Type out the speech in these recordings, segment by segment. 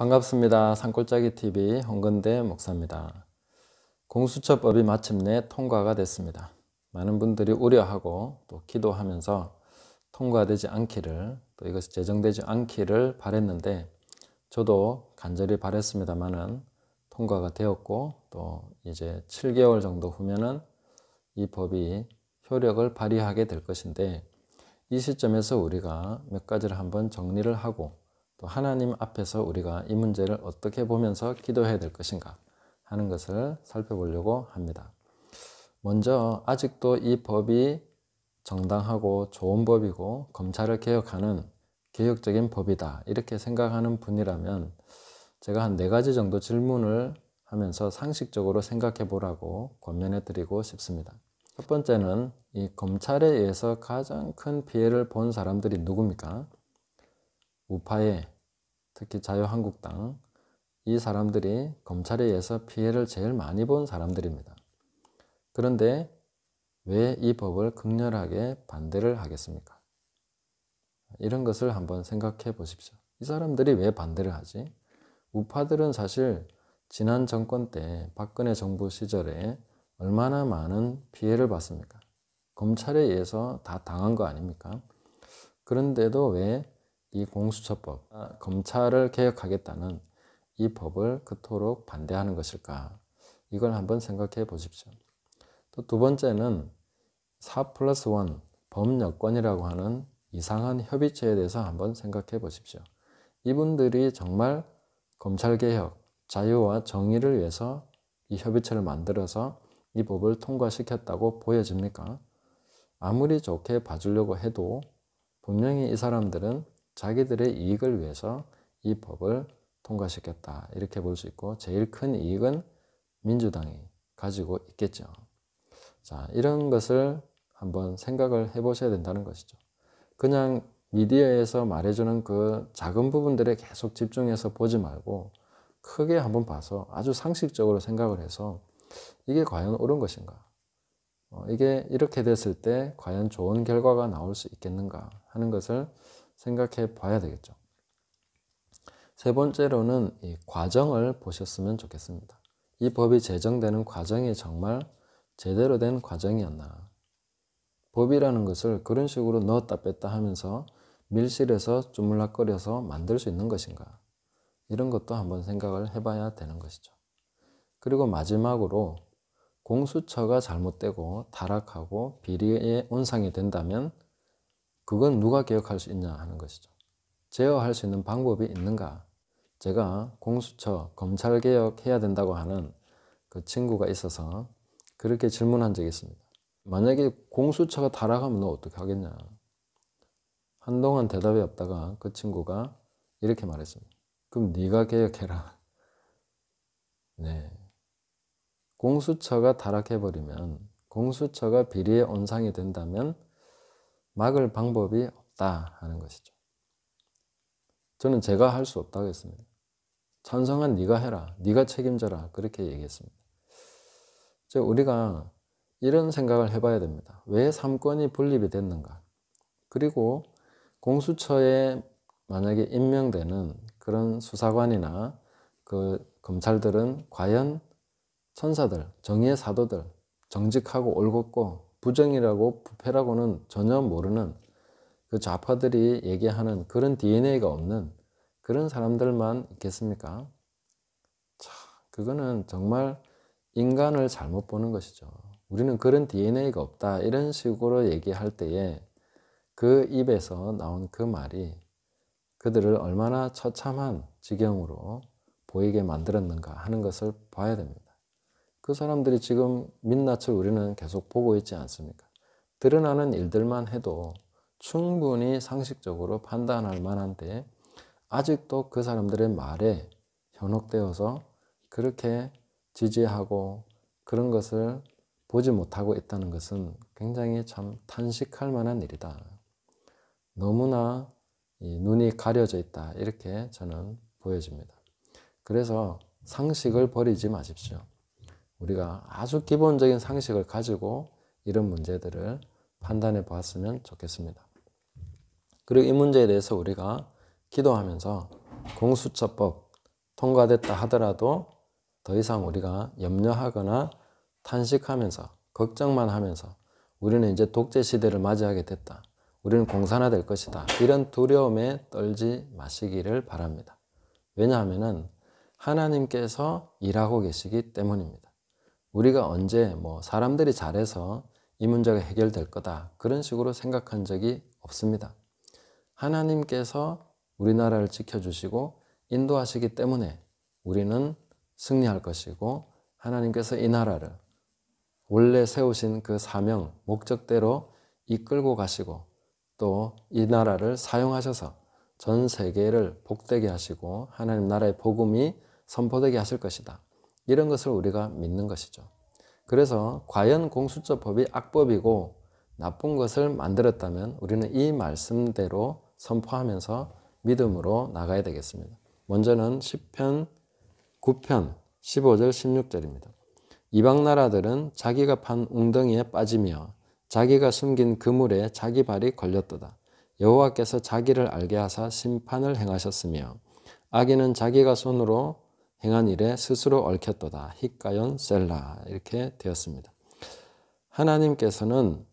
반갑습니다. 산골짜기 TV 홍건대 목사입니다. 공수처법이 마침내 통과가 됐습니다. 많은 분들이 우려하고 또 기도하면서 통과되지 않기를 또 이것이 제정되지 않기를 바랬는데 저도 간절히 바랬습니다만은 통과가 되었고 또 이제 7개월 정도 후면은 이 법이 효력을 발휘하게 될 것인데 이 시점에서 우리가 몇 가지를 한번 정리를 하고 또 하나님 앞에서 우리가 이 문제를 어떻게 보면서 기도해야 될 것인가 하는 것을 살펴보려고 합니다. 먼저 아직도 이 법이 정당하고 좋은 법이고 검찰을 개혁하는 개혁적인 법이다 이렇게 생각하는 분이라면 제가 한 네 가지 정도 질문을 하면서 상식적으로 생각해 보라고 권면해 드리고 싶습니다. 첫 번째는 이 검찰에 의해서 가장 큰 피해를 본 사람들이 누굽니까? 우파에 특히 자유한국당 이 사람들이 검찰에 의해서 피해를 제일 많이 본 사람들입니다. 그런데 왜 이 법을 극렬하게 반대를 하겠습니까? 이런 것을 한번 생각해 보십시오. 이 사람들이 왜 반대를 하지? 우파들은 사실 지난 정권 때 박근혜 정부 시절에 얼마나 많은 피해를 봤습니까? 검찰에 의해서 다 당한 거 아닙니까? 그런데도 왜이 공수처법, 아, 검찰을 개혁하겠다는 이 법을 그토록 반대하는 것일까? 이걸 한번 생각해 보십시오. 또 두 번째는 4 플러스 1법여권이라고 하는 이상한 협의체에 대해서 한번 생각해 보십시오. 이분들이 정말 검찰개혁, 자유와 정의를 위해서 이 협의체를 만들어서 이 법을 통과시켰다고 보여집니까? 아무리 좋게 봐주려고 해도 분명히 이 사람들은 자기들의 이익을 위해서 이 법을 통과시켰다. 이렇게 볼 수 있고 제일 큰 이익은 민주당이 가지고 있겠죠. 자, 이런 것을 한번 생각을 해 보셔야 된다는 것이죠. 그냥 미디어에서 말해주는 그 작은 부분들에 계속 집중해서 보지 말고 크게 한번 봐서 아주 상식적으로 생각을 해서 이게 과연 옳은 것인가? 어, 이게 이렇게 됐을 때 과연 좋은 결과가 나올 수 있겠는가 하는 것을 생각해 봐야 되겠죠. 세 번째로는 이 과정을 보셨으면 좋겠습니다. 이 법이 제정되는 과정이 정말 제대로 된 과정이었나. 법이라는 것을 그런 식으로 넣었다 뺐다 하면서 밀실에서 주물락거려서 만들 수 있는 것인가. 이런 것도 한번 생각을 해봐야 되는 것이죠. 그리고 마지막으로 공수처가 잘못되고 타락하고 비리의 온상이 된다면 그건 누가 개혁할 수 있냐 하는 것이죠. 제어할 수 있는 방법이 있는가? 제가 공수처 검찰 개혁해야 된다고 하는 그 친구가 있어서 그렇게 질문한 적이 있습니다. 만약에 공수처가 타락하면 너 어떻게 하겠냐? 한동안 대답이 없다가 그 친구가 이렇게 말했습니다. 그럼 네가 개혁해라. 네. 공수처가 타락해버리면 공수처가 비리의 온상이 된다면 막을 방법이 없다 하는 것이죠. 저는 제가 할 수 없다고 했습니다. 찬성한 네가 해라. 네가 책임져라. 그렇게 얘기했습니다. 즉 우리가 이런 생각을 해봐야 됩니다. 왜 삼권이 분립이 됐는가? 그리고 공수처에 만약에 임명되는 그런 수사관이나 그 검찰들은 과연 천사들, 정의의 사도들, 정직하고 올곧고 부정이라고 부패라고는 전혀 모르는 그 좌파들이 얘기하는 그런 DNA가 없는 그런 사람들만 있겠습니까? 참, 그거는 정말 인간을 잘못 보는 것이죠. 우리는 그런 DNA가 없다. 이런 식으로 얘기할 때에 그 입에서 나온 그 말이 그들을 얼마나 처참한 지경으로 보이게 만들었는가 하는 것을 봐야 됩니다. 그 사람들이 지금 민낯을 우리는 계속 보고 있지 않습니까? 드러나는 일들만 해도 충분히 상식적으로 판단할 만한데 아직도 그 사람들의 말에 현혹되어서 그렇게 지지하고 그런 것을 보지 못하고 있다는 것은 굉장히 참 탄식할 만한 일이다. 너무나 눈이 가려져 있다. 이렇게 저는 보여집니다. 그래서 상식을 버리지 마십시오. 우리가 아주 기본적인 상식을 가지고 이런 문제들을 판단해 보았으면 좋겠습니다. 그리고 이 문제에 대해서 우리가 기도하면서 공수처법 통과됐다 하더라도 더 이상 우리가 염려하거나 탄식하면서 걱정만 하면서 우리는 이제 독재 시대를 맞이하게 됐다. 우리는 공산화될 것이다. 이런 두려움에 떨지 마시기를 바랍니다. 왜냐하면 하나님께서 일하고 계시기 때문입니다. 우리가 언제 뭐 사람들이 잘해서 이 문제가 해결될 거다. 그런 식으로 생각한 적이 없습니다. 하나님께서 우리나라를 지켜주시고 인도하시기 때문에 우리는 승리할 것이고 하나님께서 이 나라를 원래 세우신 그 사명, 목적대로 이끌고 가시고 또 이 나라를 사용하셔서 전 세계를 복되게 하시고 하나님 나라의 복음이 선포되게 하실 것이다. 이런 것을 우리가 믿는 것이죠. 그래서 과연 공수처법이 악법이고 나쁜 것을 만들었다면 우리는 이 말씀대로 선포하면서 믿음으로 나가야 되겠습니다. 먼저는 10편, 9편, 15절, 16절입니다. 이방 나라들은 자기가 판 웅덩이에 빠지며 자기가 숨긴 그물에 자기 발이 걸렸도다. 여호와께서 자기를 알게 하사 심판을 행하셨으며 악인은 자기가 손으로 행한 일에 스스로 얽혔도다. 히가연 셀라 이렇게 되었습니다. 하나님께서는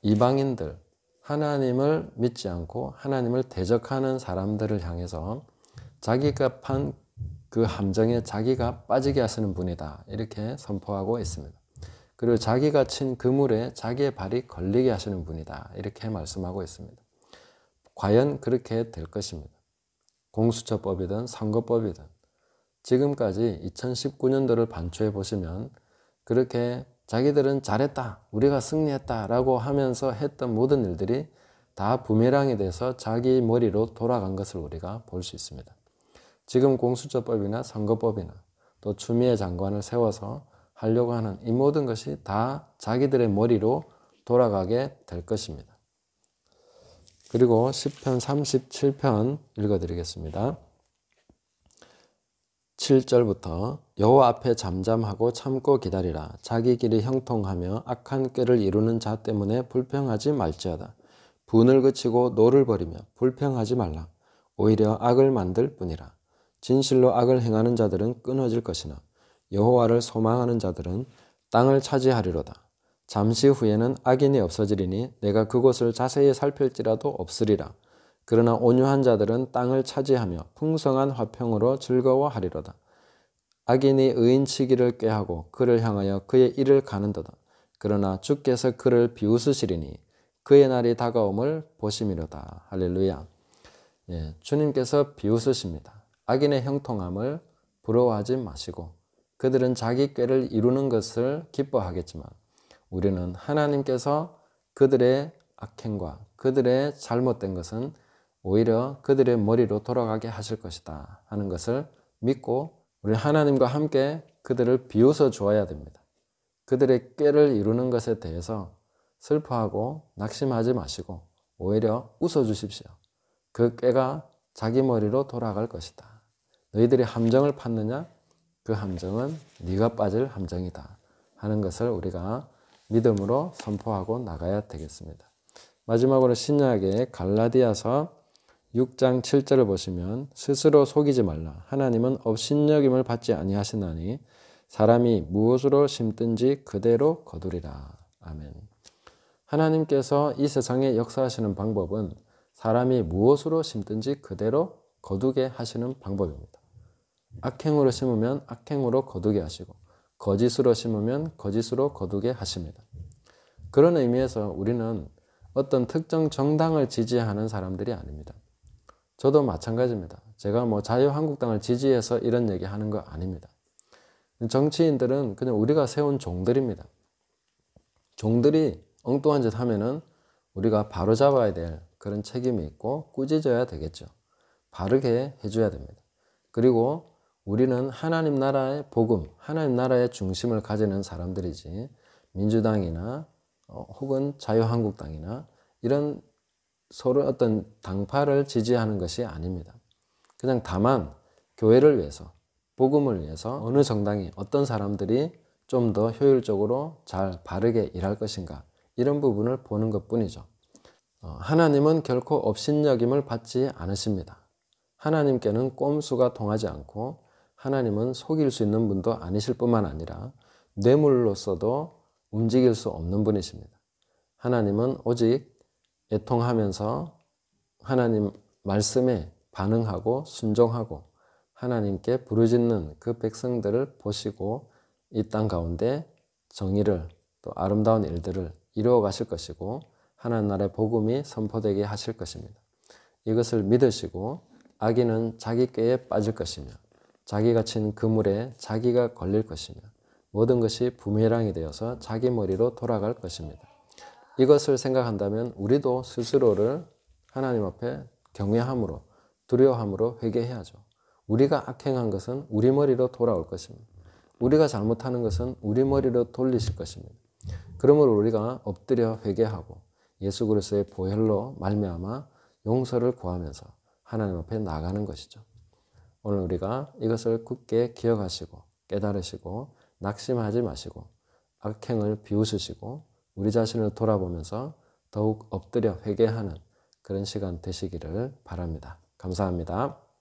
이방인들 하나님을 믿지 않고 하나님을 대적하는 사람들을 향해서 자기가 판 그 함정에 자기가 빠지게 하시는 분이다. 이렇게 선포하고 있습니다. 그리고 자기가 친 그물에 자기의 발이 걸리게 하시는 분이다. 이렇게 말씀하고 있습니다. 과연 그렇게 될 것입니다. 공수처법이든 선거법이든 지금까지 2019년도를 반추해 보시면 그렇게 자기들은 잘했다, 우리가 승리했다 라고 하면서 했던 모든 일들이 다 부메랑이 돼서 자기 머리로 돌아간 것을 우리가 볼 수 있습니다. 지금 공수처법이나 선거법이나 또 추미애 장관을 세워서 하려고 하는 이 모든 것이 다 자기들의 머리로 돌아가게 될 것입니다. 그리고 10편 37편 읽어드리겠습니다. 7절부터 여호와 앞에 잠잠하고 참고 기다리라 자기 길이 형통하며 악한 꾀를 이루는 자 때문에 불평하지 말지어다 분을 그치고 노를 버리며 불평하지 말라 오히려 악을 만들 뿐이라 진실로 악을 행하는 자들은 끊어질 것이나 여호와를 소망하는 자들은 땅을 차지하리로다 잠시 후에는 악인이 없어지리니 내가 그곳을 자세히 살필지라도 없으리라 그러나 온유한 자들은 땅을 차지하며 풍성한 화평으로 즐거워하리로다. 악인이 의인치기를 꾀하고 그를 향하여 그의 일을 가는도다. 그러나 주께서 그를 비웃으시리니 그의 날이 다가옴을 보심이로다. 할렐루야. 예, 주님께서 비웃으십니다. 악인의 형통함을 부러워하지 마시고 그들은 자기 꾀를 이루는 것을 기뻐하겠지만 우리는 하나님께서 그들의 악행과 그들의 잘못된 것은 오히려 그들의 머리로 돌아가게 하실 것이다 하는 것을 믿고 우리 하나님과 함께 그들을 비웃어 주어야 됩니다. 그들의 꾀를 이루는 것에 대해서 슬퍼하고 낙심하지 마시고 오히려 웃어 주십시오. 그 꾀가 자기 머리로 돌아갈 것이다. 너희들이 함정을 팠느냐? 그 함정은 네가 빠질 함정이다. 하는 것을 우리가 믿음으로 선포하고 나가야 되겠습니다. 마지막으로 신약의 갈라디아서 6장 7절을 보시면 스스로 속이지 말라 하나님은 업신여김을 받지 아니하시나니 사람이 무엇으로 심든지 그대로 거두리라. 아멘. 하나님께서 이 세상에 역사하시는 방법은 사람이 무엇으로 심든지 그대로 거두게 하시는 방법입니다. 악행으로 심으면 악행으로 거두게 하시고 거짓으로 심으면 거짓으로 거두게 하십니다. 그런 의미에서 우리는 어떤 특정 정당을 지지하는 사람들이 아닙니다. 저도 마찬가지입니다. 제가 뭐 자유한국당을 지지해서 이런 얘기 하는 거 아닙니다. 정치인들은 그냥 우리가 세운 종들입니다. 종들이 엉뚱한 짓 하면은 우리가 바로 잡아야 될 그런 책임이 있고 꾸짖어야 되겠죠. 바르게 해줘야 됩니다. 그리고 우리는 하나님 나라의 복음, 하나님 나라의 중심을 가지는 사람들이지 민주당이나 어, 혹은 자유한국당이나 이런 서로 어떤 당파를 지지하는 것이 아닙니다. 그냥 다만 교회를 위해서, 복음을 위해서 어느 정당이 어떤 사람들이 좀 더 효율적으로 잘 바르게 일할 것인가 이런 부분을 보는 것 뿐이죠. 어, 하나님은 결코 업신여김을 받지 않으십니다. 하나님께는 꼼수가 통하지 않고 하나님은 속일 수 있는 분도 아니실 뿐만 아니라 뇌물로서도 움직일 수 없는 분이십니다. 하나님은 오직 애통하면서 하나님 말씀에 반응하고 순종하고 하나님께 부르짖는 그 백성들을 보시고 이 땅 가운데 정의를 또 아름다운 일들을 이루어 가실 것이고 하나님 나라의 복음이 선포되게 하실 것입니다. 이것을 믿으시고 악인은 자기 꾀에 빠질 것이며 자기가 친 그물에 자기가 걸릴 것이며 모든 것이 부메랑이 되어서 자기 머리로 돌아갈 것입니다. 이것을 생각한다면 우리도 스스로를 하나님 앞에 경외함으로 두려워함으로 회개해야죠. 우리가 악행한 것은 우리 머리로 돌아올 것입니다. 우리가 잘못하는 것은 우리 머리로 돌리실 것입니다. 그러므로 우리가 엎드려 회개하고 예수 그리스도의 보혈로 말미암아 용서를 구하면서 하나님 앞에 나가는 것이죠. 오늘 우리가 이것을 굳게 기억하시고 깨달으시고 낙심하지 마시고 악행을 비웃으시고 우리 자신을 돌아보면서 더욱 엎드려 회개하는 그런 시간 되시기를 바랍니다. 감사합니다.